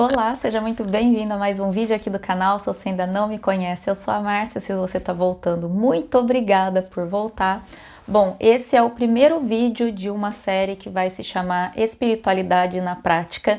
Olá, seja muito bem-vindo a mais um vídeo aqui do canal. Se você ainda não me conhece, eu sou a Márcia. Se você está voltando, muito obrigada por voltar. Bom, esse é o primeiro vídeo de uma série que vai se chamar Espiritualidade na Prática.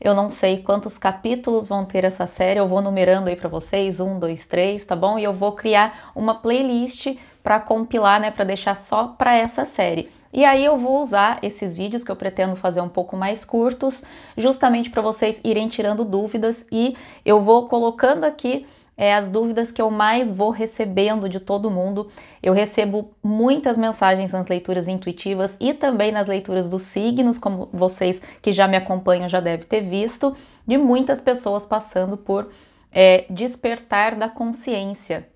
Eu não sei quantos capítulos vão ter essa série, eu vou numerando aí para vocês, um, dois, três, tá bom? E eu vou criar uma playlist para compilar, né, para deixar só para essa série. E aí eu vou usar esses vídeos que eu pretendo fazer um pouco mais curtos, justamente para vocês irem tirando dúvidas e eu vou colocando aqui é, as dúvidas que eu mais vou recebendo de todo mundo. Eu recebo muitas mensagens nas leituras intuitivas e também nas leituras dos signos, como vocês que já me acompanham já devem ter visto, de muitas pessoas passando por é, despertar da consciência,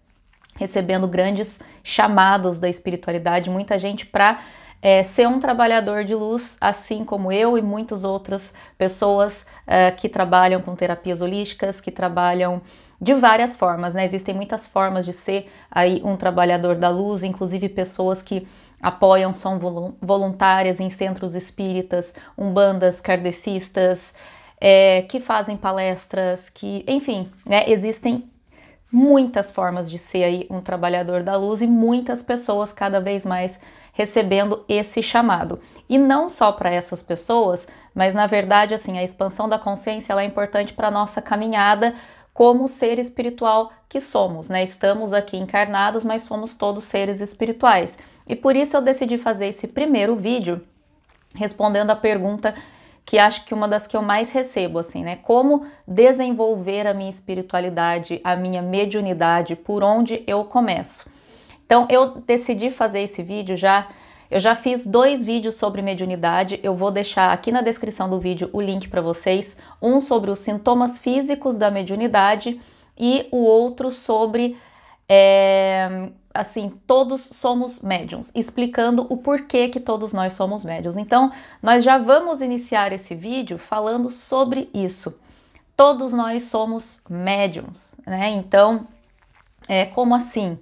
recebendo grandes chamados da espiritualidade, muita gente para é, ser um trabalhador de luz, assim como eu e muitas outras pessoas é, que trabalham com terapias holísticas, que trabalham de várias formas, né? Existem muitas formas de ser aí um trabalhador da luz, inclusive pessoas que apoiam, são voluntárias em centros espíritas, umbandas, kardecistas, é, que fazem palestras, que, enfim, né, existem muitas formas de ser aí um trabalhador da luz e muitas pessoas cada vez mais recebendo esse chamado. E não só para essas pessoas, mas na verdade, assim, a expansão da consciência ela é importante para a nossa caminhada como ser espiritual que somos, né? Estamos aqui encarnados, mas somos todos seres espirituais. E por isso eu decidi fazer esse primeiro vídeo respondendo a pergunta que acho que uma das que eu mais recebo, assim, né? Como desenvolver a minha espiritualidade, a minha mediunidade, por onde eu começo? Então eu decidi fazer esse vídeo já. Eu já fiz dois vídeos sobre mediunidade, eu vou deixar aqui na descrição do vídeo o link para vocês, um sobre os sintomas físicos da mediunidade e o outro sobre é, assim, todos somos médiums, explicando o porquê que todos nós somos médiums. Então, nós já vamos iniciar esse vídeo falando sobre isso. Todos nós somos médiums, né? Então, é, como assim?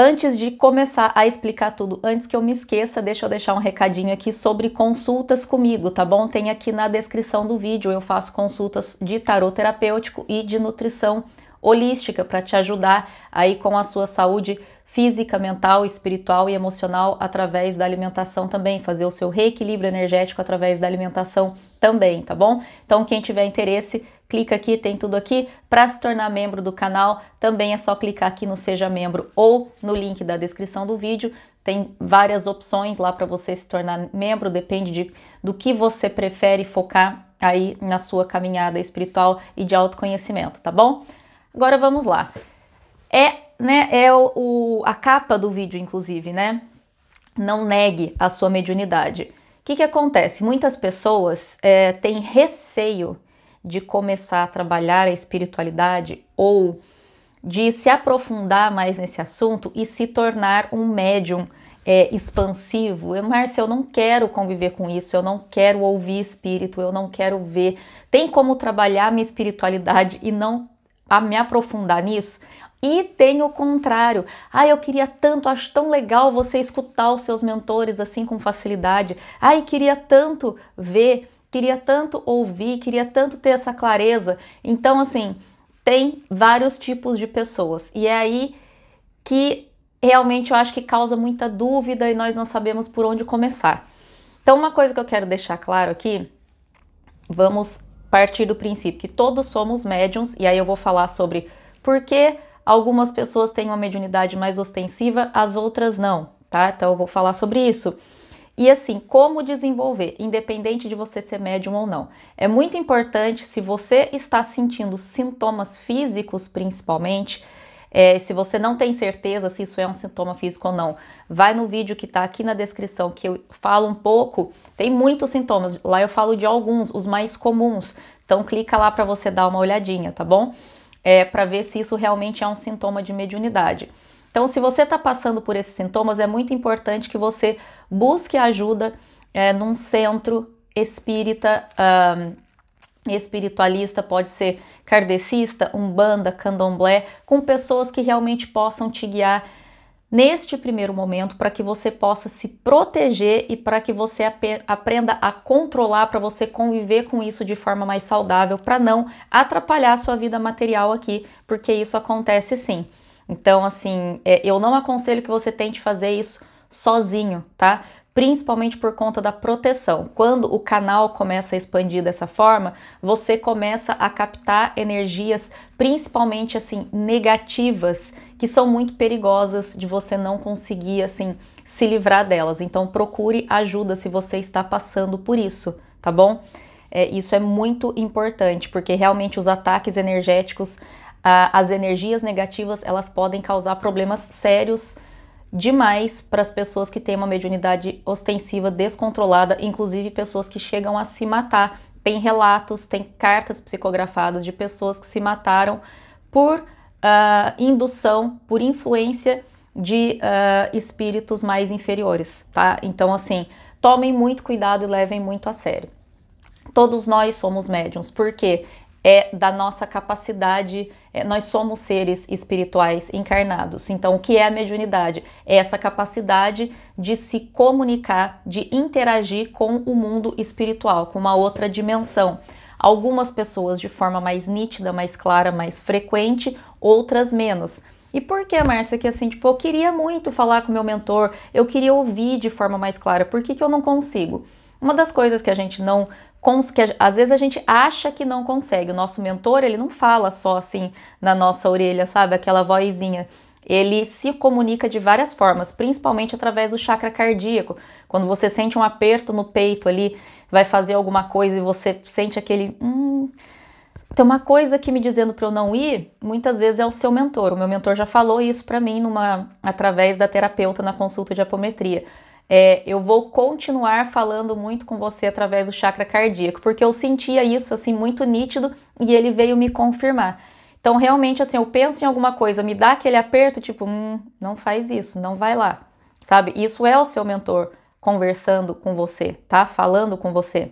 Antes de começar a explicar tudo, antes que eu me esqueça, deixa eu deixar um recadinho aqui sobre consultas comigo, tá bom? Tem aqui na descrição do vídeo, eu faço consultas de tarot terapêutico e de nutrição holística para te ajudar aí com a sua saúde física, mental, espiritual e emocional através da alimentação também, fazer o seu reequilíbrio energético através da alimentação também, tá bom? Então, quem tiver interesse, clica aqui, tem tudo aqui. Para se tornar membro do canal, também é só clicar aqui no Seja Membro ou no link da descrição do vídeo. Tem várias opções lá para você se tornar membro, depende de, do que você prefere focar aí na sua caminhada espiritual e de autoconhecimento, tá bom? Agora vamos lá. É, né, é o, o a capa do vídeo, inclusive, né? Não negue a sua mediunidade. O que, que acontece? Muitas pessoas é, têm receio de começar a trabalhar a espiritualidade ou de se aprofundar mais nesse assunto e se tornar um médium é, expansivo. Eu, Márcia, eu não quero conviver com isso, eu não quero ouvir espírito, eu não quero ver. Tem como trabalhar minha espiritualidade e não a me aprofundar nisso? E tem o contrário. Ah, eu queria tanto, acho tão legal você escutar os seus mentores assim com facilidade. Ai, queria tanto ver queria tanto ouvir, queria tanto ter essa clareza. Então, assim, tem vários tipos de pessoas. E é aí que realmente eu acho que causa muita dúvida e nós não sabemos por onde começar. Então, uma coisa que eu quero deixar claro aqui, vamos partir do princípio que todos somos médiums, e aí eu vou falar sobre por que algumas pessoas têm uma mediunidade mais ostensiva, as outras não, tá? Então eu vou falar sobre isso. E assim, como desenvolver, independente de você ser médium ou não. É muito importante, se você está sentindo sintomas físicos principalmente, é, se você não tem certeza se isso é um sintoma físico ou não, vai no vídeo que está aqui na descrição que eu falo um pouco. Tem muitos sintomas, lá eu falo de alguns, os mais comuns. Então clica lá para você dar uma olhadinha, tá bom? É, para ver se isso realmente é um sintoma de mediunidade. Então, se você está passando por esses sintomas, é muito importante que você busque ajuda é, num centro espírita, um, espiritualista, pode ser kardecista, umbanda, candomblé, com pessoas que realmente possam te guiar neste primeiro momento para que você possa se proteger e para que você ap aprenda a controlar, para você conviver com isso de forma mais saudável, para não atrapalhar a sua vida material aqui, porque isso acontece sim. Então, assim, é, eu não aconselho que você tente fazer isso sozinho, tá? Principalmente por conta da proteção. Quando o canal começa a expandir dessa forma, você começa a captar energias, principalmente assim, negativas, que são muito perigosas de você não conseguir assim se livrar delas. Então procure ajuda se você está passando por isso, tá bom? É, isso é muito importante, porque realmente os ataques energéticos ah, as energias negativas elas podem causar problemas sérios demais para as pessoas que têm uma mediunidade ostensiva descontrolada, inclusive pessoas que chegam a se matar. Tem relatos, tem cartas psicografadas de pessoas que se mataram por ah, indução, por influência de uh, espíritos mais inferiores, tá? Então, assim, tomem muito cuidado e levem muito a sério. Todos nós somos médiums, porque é da nossa capacidade, é, nós somos seres espirituais encarnados. Então, o que é a mediunidade? É essa capacidade de se comunicar, de interagir com o mundo espiritual, com uma outra dimensão. Algumas pessoas de forma mais nítida, mais clara, mais frequente, outras menos. E por que, Márcia, que assim, tipo, eu queria muito falar com meu mentor, eu queria ouvir de forma mais clara, por que, que eu não consigo? Uma das coisas que a gente não que às vezes a gente acha que não consegue. O nosso mentor, ele não fala só assim na nossa orelha, sabe? Aquela vozinha. Ele se comunica de várias formas, principalmente através do chakra cardíaco. Quando você sente um aperto no peito ali, vai fazer alguma coisa e você sente aquele. Hum, tem uma coisa que me dizendo para eu não ir, muitas vezes é o seu mentor. O meu mentor já falou isso para mim numa através da terapeuta na consulta de apometria é, eu vou continuar falando muito com você através do chakra cardíaco, porque eu sentia isso assim muito nítido e ele veio me confirmar. Então, realmente, assim, eu penso em alguma coisa, me dá aquele aperto, tipo, hum, não faz isso, não vai lá, sabe? Isso é o seu mentor conversando com você, tá? Falando com você.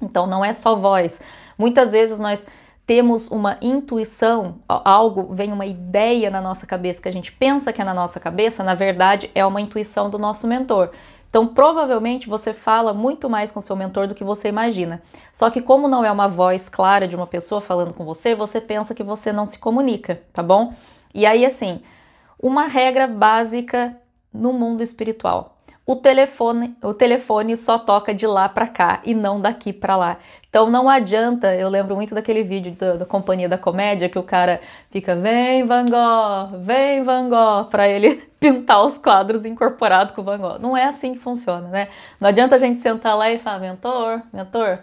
Então, não é só voz. Muitas vezes nós temos uma intuição, algo, vem uma ideia na nossa cabeça que a gente pensa que é na nossa cabeça, na verdade é uma intuição do nosso mentor. Então, provavelmente você fala muito mais com seu mentor do que você imagina. Só que, como não é uma voz clara de uma pessoa falando com você, você pensa que você não se comunica, tá bom? E aí, assim, uma regra básica no mundo espiritual: o telefone, o telefone só toca de lá para cá e não daqui para lá. Então não adianta, eu lembro muito daquele vídeo da, da, Companhia da Comédia que o cara fica, vem Van Gogh, vem Van Gogh, para ele pintar os quadros incorporado com o Van Gogh. Não é assim que funciona, né? Não adianta a gente sentar lá e falar, mentor, mentor,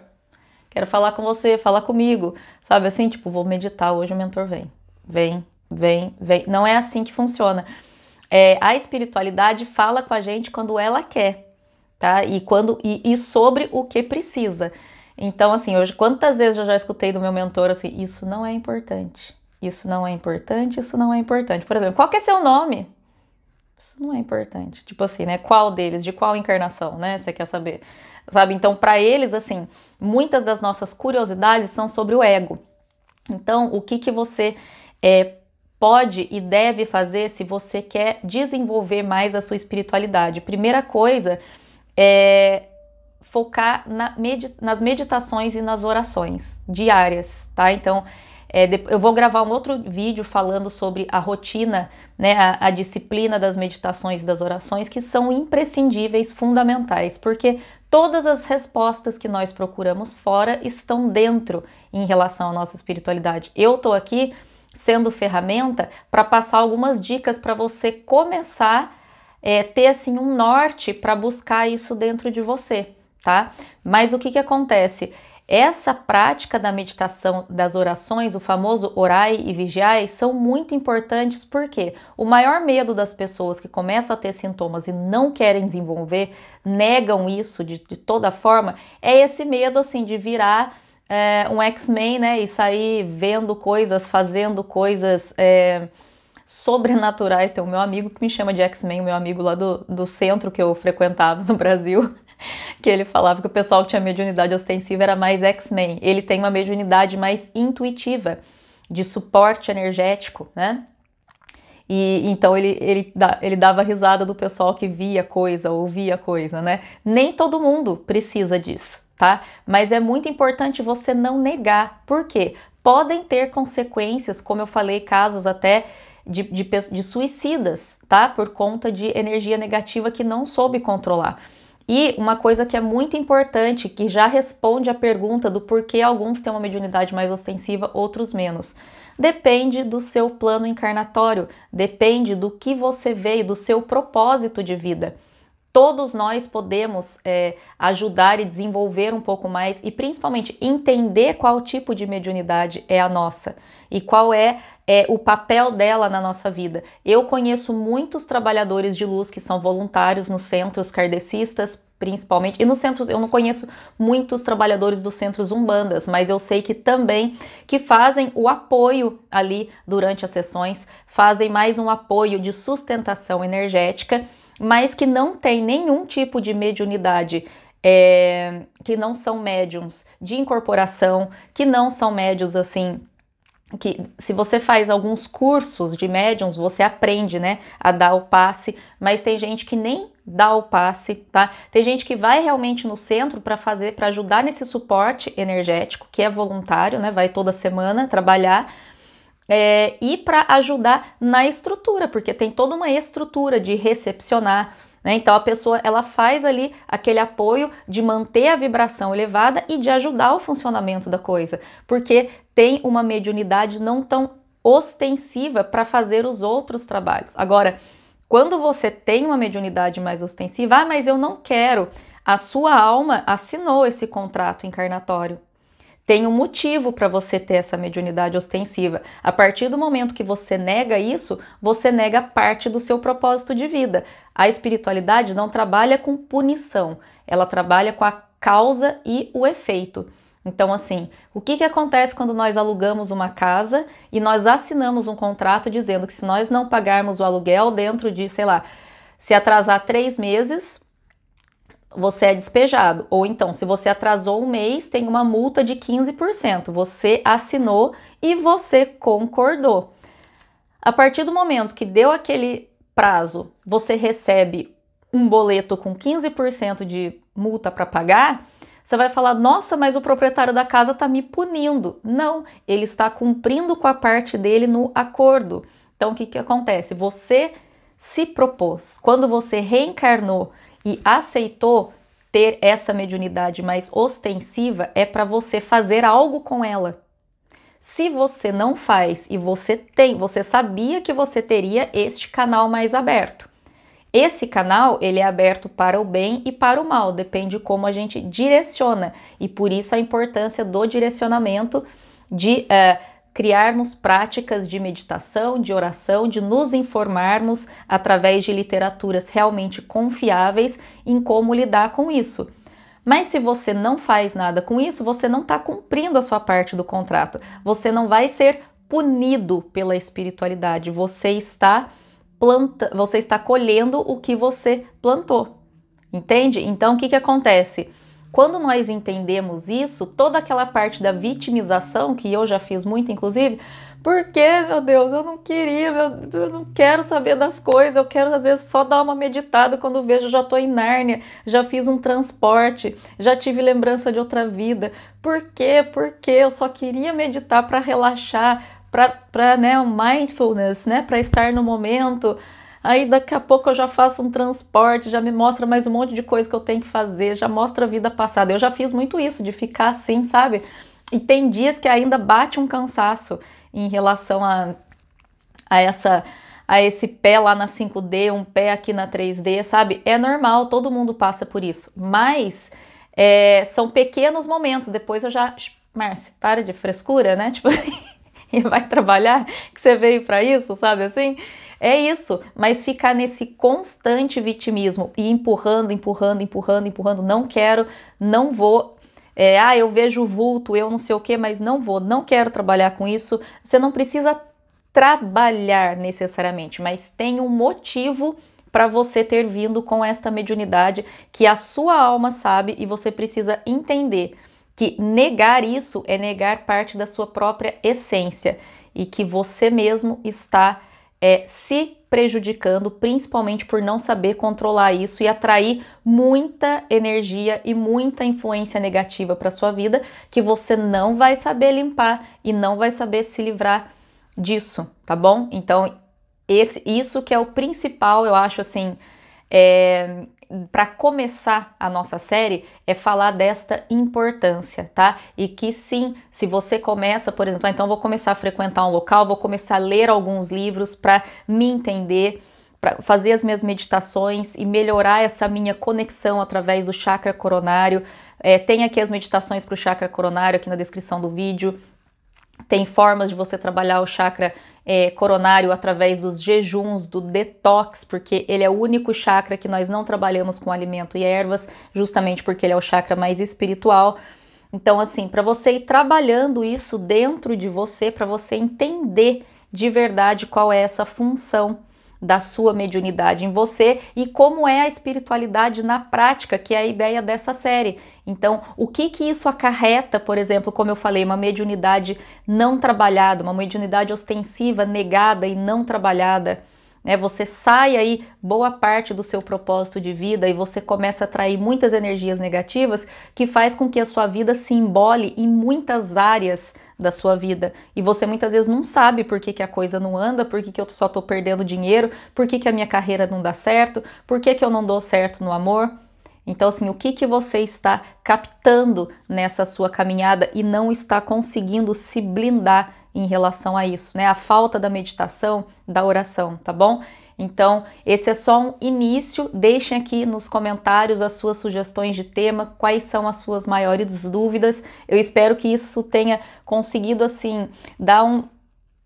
quero falar com você, falar comigo, sabe assim? Tipo, vou meditar hoje, o mentor vem, vem, vem, vem. Não é assim que funciona é, a espiritualidade fala com a gente quando ela quer, tá? E quando e, e sobre o que precisa. Então, assim, hoje quantas vezes eu já escutei do meu mentor assim, isso não é importante, isso não é importante, isso não é importante. Por exemplo, qual que é seu nome? Isso não é importante. Tipo assim, né? Qual deles? De qual encarnação, né? Você quer saber? Sabe? Então, para eles, assim, muitas das nossas curiosidades são sobre o ego. Então, o que que você é, pode e deve fazer se você quer desenvolver mais a sua espiritualidade? Primeira coisa é focar na medita nas meditações e nas orações diárias, tá? Então, é, eu vou gravar um outro vídeo falando sobre a rotina, né, a, a disciplina das meditações e das orações, que são imprescindíveis, fundamentais, porque todas as respostas que nós procuramos fora estão dentro em relação à nossa espiritualidade. Eu tô aqui sendo ferramenta para passar algumas dicas para você começar é, ter assim um norte para buscar isso dentro de você, tá? Mas o que que acontece? Essa prática da meditação, das orações, o famoso orai e vigiai, são muito importantes porque o maior medo das pessoas que começam a ter sintomas e não querem desenvolver, negam isso de, de toda forma, é esse medo assim de virar é, um X-Men, né? E sair vendo coisas, fazendo coisas é, sobrenaturais. Tem o meu amigo que me chama de X-Men, o meu amigo lá do, do centro que eu frequentava no Brasil. Que ele falava que o pessoal que tinha mediunidade ostensiva era mais X-Men. Ele tem uma mediunidade mais intuitiva, de suporte energético, né? E então ele, ele, ele dava risada do pessoal que via coisa, ouvia coisa, né? Nem todo mundo precisa disso tá? Mas é muito importante você não negar, porque podem ter consequências, como eu falei, casos até de, de, de suicidas, tá? Por conta de energia negativa que não soube controlar. E uma coisa que é muito importante, que já responde à pergunta do porquê alguns têm uma mediunidade mais ostensiva, outros menos. Depende do seu plano encarnatório, depende do que você veio, do seu propósito de vida todos nós podemos é, ajudar e desenvolver um pouco mais e principalmente entender qual tipo de mediunidade é a nossa e qual é, é o papel dela na nossa vida. Eu conheço muitos trabalhadores de luz que são voluntários nos centros kardecistas, principalmente. E nos centros, eu não conheço muitos trabalhadores dos centros umbandas, mas eu sei que também que fazem o apoio ali durante as sessões, fazem mais um apoio de sustentação energética mas que não tem nenhum tipo de mediunidade é, que não são médiums de incorporação, que não são médiums assim. Que se você faz alguns cursos de médiums, você aprende, né, a dar o passe, mas tem gente que nem dá o passe, tá? Tem gente que vai realmente no centro para fazer, para ajudar nesse suporte energético, que é voluntário, né, vai toda semana trabalhar, é, e para ajudar na estrutura, porque tem toda uma estrutura de recepcionar. Né? Então a pessoa ela faz ali aquele apoio de manter a vibração elevada e de ajudar o funcionamento da coisa, porque tem uma mediunidade não tão ostensiva para fazer os outros trabalhos. Agora, quando você tem uma mediunidade mais ostensiva, ah, mas eu não quero, a sua alma assinou esse contrato encarnatório tem um motivo para você ter essa mediunidade ostensiva. A partir do momento que você nega isso, você nega parte do seu propósito de vida. A espiritualidade não trabalha com punição, ela trabalha com a causa e o efeito. Então, assim, o que, que acontece quando nós alugamos uma casa e nós assinamos um contrato dizendo que se nós não pagarmos o aluguel dentro de, sei lá, se atrasar três meses, você é despejado. Ou então, se você atrasou um mês, tem uma multa de 15%. Você assinou e você concordou. A partir do momento que deu aquele prazo, você recebe um boleto com 15% de multa para pagar. Você vai falar, nossa, mas o proprietário da casa está me punindo. Não, ele está cumprindo com a parte dele no acordo. Então, o que, que acontece? Você se propôs, quando você reencarnou e aceitou ter essa mediunidade mais ostensiva é para você fazer algo com ela. Se você não faz e você tem, você sabia que você teria este canal mais aberto. Esse canal, ele é aberto para o bem e para o mal, depende como a gente direciona. E por isso a importância do direcionamento de uh, criarmos práticas de meditação, de oração, de nos informarmos através de literaturas realmente confiáveis em como lidar com isso. Mas se você não faz nada com isso, você não está cumprindo a sua parte do contrato. Você não vai ser punido pela espiritualidade. Você está planta, você está colhendo o que você plantou. Entende? Então o que, que acontece? Quando nós entendemos isso, toda aquela parte da vitimização, que eu já fiz muito, inclusive, porque, meu Deus, eu não queria, meu, eu não quero saber das coisas, eu quero às vezes só dar uma meditada quando vejo já estou em Nárnia, já fiz um transporte, já tive lembrança de outra vida. Por quê? que? eu só queria meditar para relaxar, para né, mindfulness, né, para estar no momento aí daqui a pouco eu já faço um transporte, já me mostra mais um monte de coisa que eu tenho que fazer, já mostra a vida passada. Eu já fiz muito isso, de ficar assim, sabe? E tem dias que ainda bate um cansaço em relação a, a essa a esse pé lá na 5D, um pé aqui na 3D, sabe? É normal, todo mundo passa por isso. Mas é, são pequenos momentos. Depois eu já. Márcia, para de frescura, né? Tipo e vai trabalhar, que você veio para isso, sabe assim? É isso, mas ficar nesse constante vitimismo e empurrando, empurrando, empurrando, empurrando, não quero, não vou, é, ah, eu vejo vulto, eu não sei o que, mas não vou, não quero trabalhar com isso. Você não precisa trabalhar necessariamente, mas tem um motivo para você ter vindo com esta mediunidade que a sua alma sabe e você precisa entender que negar isso é negar parte da sua própria essência e que você mesmo está é, se prejudicando, principalmente por não saber controlar isso e atrair muita energia e muita influência negativa para sua vida que você não vai saber limpar e não vai saber se livrar disso, tá bom? Então, esse, isso que é o principal, eu acho assim, é, para começar a nossa série é falar desta importância, tá? E que sim, se você começa, por exemplo, ah, então vou começar a frequentar um local, vou começar a ler alguns livros para me entender, para fazer as minhas meditações e melhorar essa minha conexão através do chakra coronário. É, tem aqui as meditações para o chakra coronário aqui na descrição do vídeo. Tem formas de você trabalhar o chakra coronário é, coronário através dos jejuns, do detox, porque ele é o único chakra que nós não trabalhamos com alimento e ervas, justamente porque ele é o chakra mais espiritual. Então, assim, para você ir trabalhando isso dentro de você, para você entender de verdade qual é essa função da sua mediunidade em você e como é a espiritualidade na prática, que é a ideia dessa série. Então, o que que isso acarreta, por exemplo, como eu falei, uma mediunidade não trabalhada, uma mediunidade ostensiva, negada e não trabalhada? né? Você sai aí boa parte do seu propósito de vida e você começa a atrair muitas energias negativas que faz com que a sua vida se embole em muitas áreas da sua vida. E você muitas vezes não sabe por que, que a coisa não anda, por que, que eu só tô perdendo dinheiro, por que, que a minha carreira não dá certo, por que, que eu não dou certo no amor. Então, assim, o que, que você está captando nessa sua caminhada e não está conseguindo se blindar em relação a isso, né? A falta da meditação, da oração, tá bom? Então, esse é só um início. Deixem aqui nos comentários as suas sugestões de tema, quais são as suas maiores dúvidas. Eu espero que isso tenha conseguido assim dar um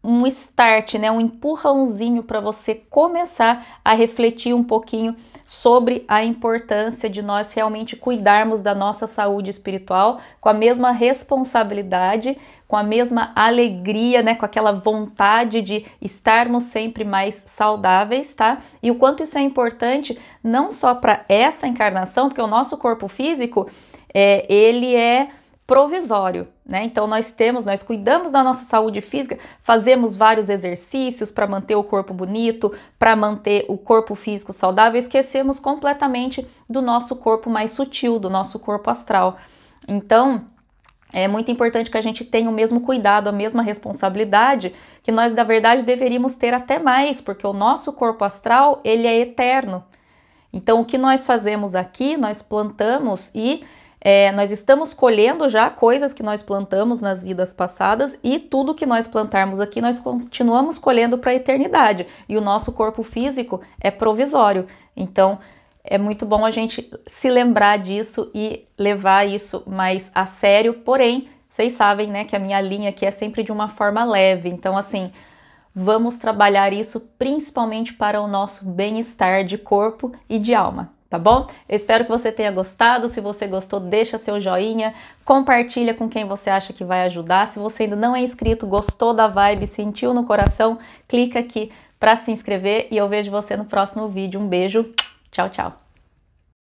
um start, né, um empurrãozinho para você começar a refletir um pouquinho sobre a importância de nós realmente cuidarmos da nossa saúde espiritual com a mesma responsabilidade, com a mesma alegria, né, com aquela vontade de estarmos sempre mais saudáveis, tá? E o quanto isso é importante não só para essa encarnação, porque o nosso corpo físico é, ele é provisório, né? Então nós temos, nós cuidamos da nossa saúde física, fazemos vários exercícios para manter o corpo bonito, para manter o corpo físico saudável, esquecemos completamente do nosso corpo mais sutil, do nosso corpo astral. Então, é muito importante que a gente tenha o mesmo cuidado, a mesma responsabilidade que nós na verdade deveríamos ter até mais, porque o nosso corpo astral, ele é eterno. Então, o que nós fazemos aqui, nós plantamos e é, nós estamos colhendo já coisas que nós plantamos nas vidas passadas e tudo que nós plantarmos aqui nós continuamos colhendo para a eternidade. E o nosso corpo físico é provisório. Então é muito bom a gente se lembrar disso e levar isso mais a sério. Porém, vocês sabem, né, que a minha linha aqui é sempre de uma forma leve. Então, assim, vamos trabalhar isso principalmente para o nosso bem-estar de corpo e de alma tá bom? Eu espero que você tenha gostado. Se você gostou, deixa seu joinha, compartilha com quem você acha que vai ajudar. Se você ainda não é inscrito, gostou da vibe, sentiu no coração, clica aqui para se inscrever e eu vejo você no próximo vídeo. Um beijo. Tchau, tchau.